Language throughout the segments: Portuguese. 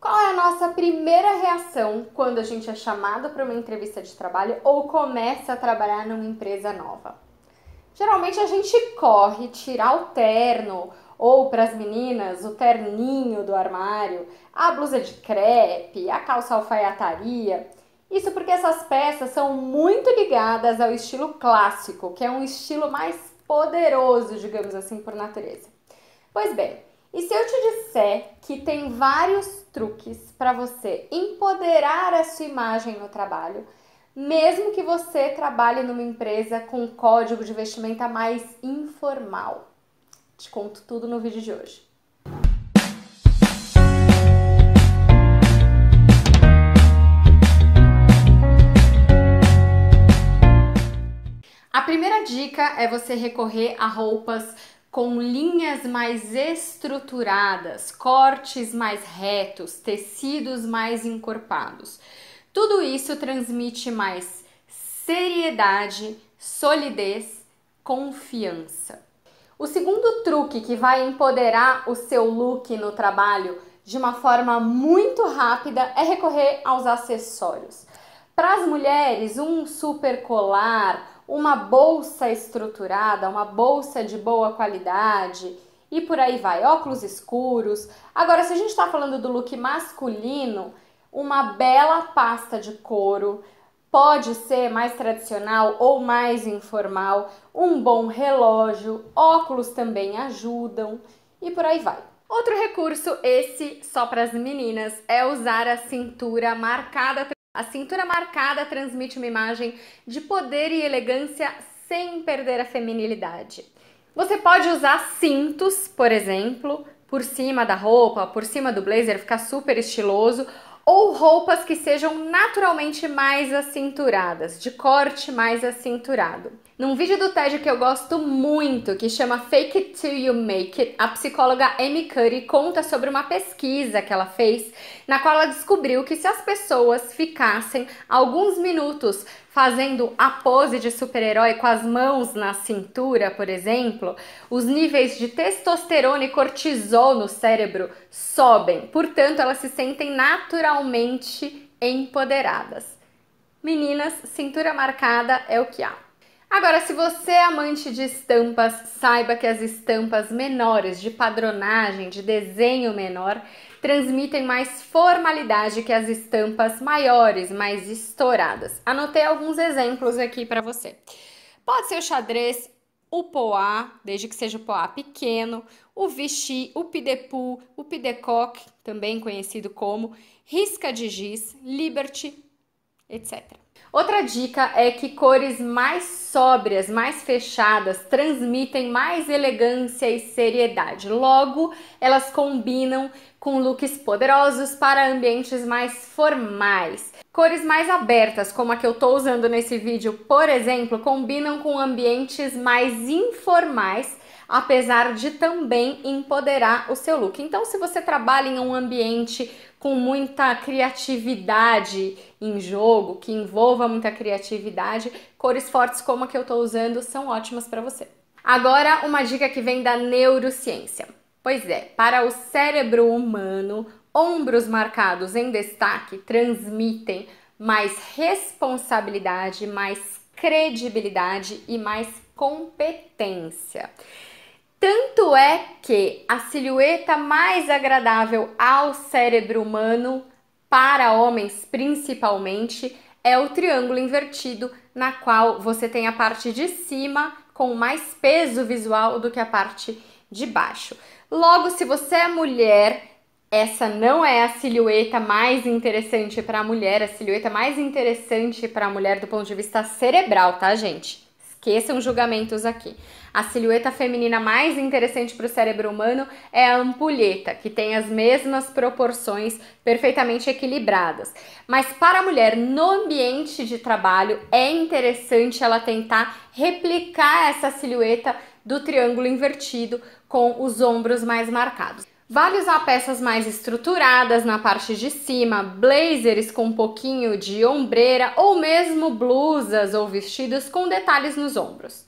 Qual é a nossa primeira reação quando a gente é chamado para uma entrevista de trabalho ou começa a trabalhar numa empresa nova? Geralmente a gente corre tirar o terno ou para as meninas o terninho do armário, a blusa de crepe, a calça alfaiataria. Isso porque essas peças são muito ligadas ao estilo clássico, que é um estilo mais poderoso, digamos assim, por natureza. Pois bem, e se eu te disser que tem vários truques para você empoderar a sua imagem no trabalho, mesmo que você trabalhe numa empresa com um código de vestimenta mais informal. Te conto tudo no vídeo de hoje. A primeira dica é você recorrer a roupas com linhas mais estruturadas, cortes mais retos, tecidos mais encorpados. Tudo isso transmite mais seriedade, solidez, confiança. O segundo truque que vai empoderar o seu look no trabalho de uma forma muito rápida é recorrer aos acessórios. Para as mulheres, um super colar, uma bolsa estruturada, uma bolsa de boa qualidade e por aí vai, óculos escuros. Agora, se a gente está falando do look masculino, uma bela pasta de couro, pode ser mais tradicional ou mais informal, um bom relógio, óculos também ajudam e por aí vai. Outro recurso, esse só para as meninas, é usar a cintura marcada a cintura marcada transmite uma imagem de poder e elegância sem perder a feminilidade. Você pode usar cintos, por exemplo, por cima da roupa, por cima do blazer, ficar super estiloso, ou roupas que sejam naturalmente mais acinturadas, de corte mais acinturado. Num vídeo do TED que eu gosto muito, que chama Fake It Till You Make It, a psicóloga Amy Curry conta sobre uma pesquisa que ela fez, na qual ela descobriu que se as pessoas ficassem alguns minutos fazendo a pose de super-herói com as mãos na cintura, por exemplo, os níveis de testosterona e cortisol no cérebro sobem. Portanto, elas se sentem naturalmente empoderadas. Meninas, cintura marcada é o que há. Agora, se você é amante de estampas, saiba que as estampas menores, de padronagem, de desenho menor, transmitem mais formalidade que as estampas maiores, mais estouradas. Anotei alguns exemplos aqui para você. Pode ser o xadrez, o poá, desde que seja o poá pequeno, o vichy, o pidepu, o pidecoque, também conhecido como risca de giz, liberty, etc. Outra dica é que cores mais sóbrias, mais fechadas, transmitem mais elegância e seriedade. Logo, elas combinam com looks poderosos para ambientes mais formais. Cores mais abertas, como a que eu estou usando nesse vídeo, por exemplo, combinam com ambientes mais informais apesar de também empoderar o seu look. Então, se você trabalha em um ambiente com muita criatividade em jogo, que envolva muita criatividade, cores fortes como a que eu estou usando são ótimas para você. Agora, uma dica que vem da neurociência. Pois é, para o cérebro humano, ombros marcados em destaque transmitem mais responsabilidade, mais credibilidade e mais competência. Tanto é que a silhueta mais agradável ao cérebro humano, para homens principalmente, é o triângulo invertido, na qual você tem a parte de cima com mais peso visual do que a parte de baixo. Logo, se você é mulher, essa não é a silhueta mais interessante para a mulher, a silhueta mais interessante para a mulher do ponto de vista cerebral, tá, gente? Esqueçam é julgamentos aqui. A silhueta feminina mais interessante para o cérebro humano é a ampulheta, que tem as mesmas proporções perfeitamente equilibradas. Mas para a mulher no ambiente de trabalho é interessante ela tentar replicar essa silhueta do triângulo invertido com os ombros mais marcados. Vale usar peças mais estruturadas na parte de cima, blazers com um pouquinho de ombreira ou mesmo blusas ou vestidos com detalhes nos ombros.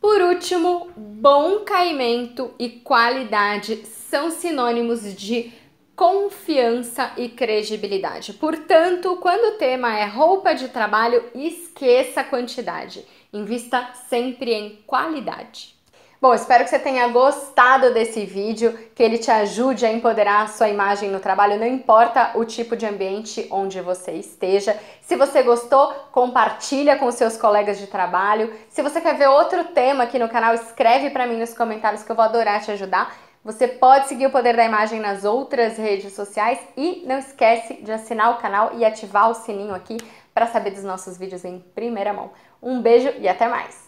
Por último, bom caimento e qualidade são sinônimos de confiança e credibilidade. Portanto, quando o tema é roupa de trabalho, esqueça a quantidade, invista sempre em qualidade. Bom, espero que você tenha gostado desse vídeo, que ele te ajude a empoderar a sua imagem no trabalho, não importa o tipo de ambiente onde você esteja. Se você gostou, compartilha com seus colegas de trabalho. Se você quer ver outro tema aqui no canal, escreve para mim nos comentários que eu vou adorar te ajudar. Você pode seguir o Poder da Imagem nas outras redes sociais e não esquece de assinar o canal e ativar o sininho aqui para saber dos nossos vídeos em primeira mão. Um beijo e até mais!